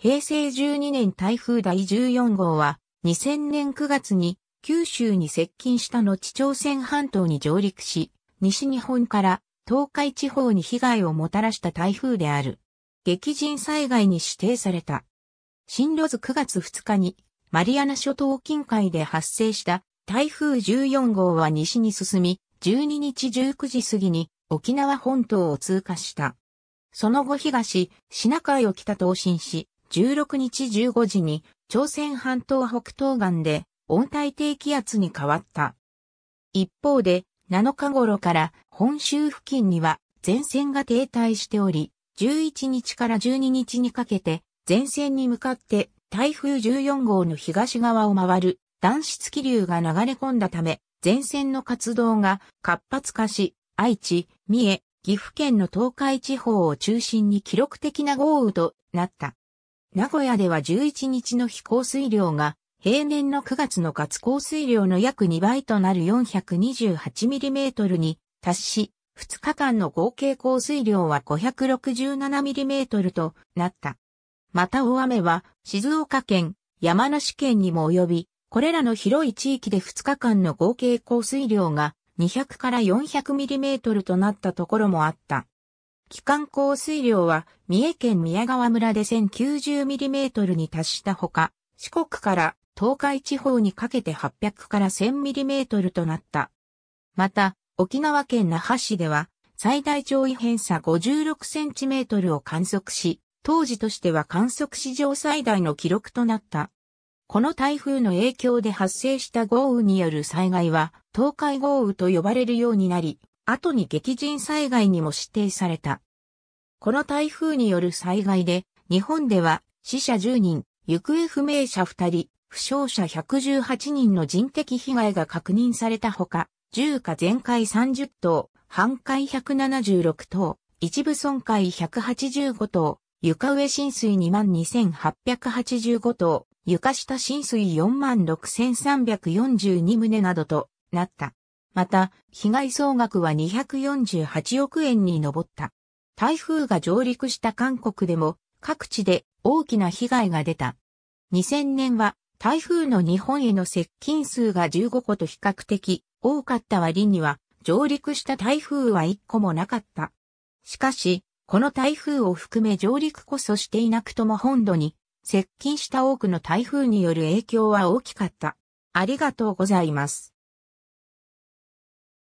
平成12年台風第14号は、2000年9月に九州に接近した後朝鮮半島に上陸し、西日本から東海地方に被害をもたらした台風である。激甚災害に指定された。進路図9月2日にマリアナ諸島近海で発生した台風14号は西に進み、12日19時過ぎに沖縄本島を通過した。その後東、シナ海を北東進し、16日15時に朝鮮半島北東岸で温帯低気圧に変わった。一方で7日頃から本州付近には前線が停滞しており、11日から12日にかけて前線に向かって台風14号の東側を回る暖湿気流が流れ込んだため、前線の活動が活発化し、愛知、三重、岐阜県の東海地方を中心に記録的な豪雨となった。名古屋では11日の非降水量が平年の9月の活降水量の約2倍となる 428mm に達し、2日間の合計降水量は 567mm となった。また大雨は静岡県、山梨県にも及び、これらの広い地域で2日間の合計降水量が200から 400mm となったところもあった。期間降水量は三重県宮川村で1 0 9 0トルに達したほか、四国から東海地方にかけて800から1 0 0 0トルとなった。また、沖縄県那覇市では最大潮位偏差5 6トルを観測し、当時としては観測史上最大の記録となった。この台風の影響で発生した豪雨による災害は、東海豪雨と呼ばれるようになり、後に激甚災害にも指定された。この台風による災害で、日本では死者10人、行方不明者2人、負傷者118人の人的被害が確認されたほか、重火全壊30棟、半壊176棟、一部損壊185棟、床上浸水22,885棟、床下浸水46,342棟などとなった。また、被害総額は248億円に上った。台風が上陸した韓国でも各地で大きな被害が出た。2000年は台風の日本への接近数が15個と比較的多かった割には上陸した台風は1個もなかった。しかし、この台風を含め上陸こそしていなくとも本土に接近した多くの台風による影響は大きかった。ありがとうございます。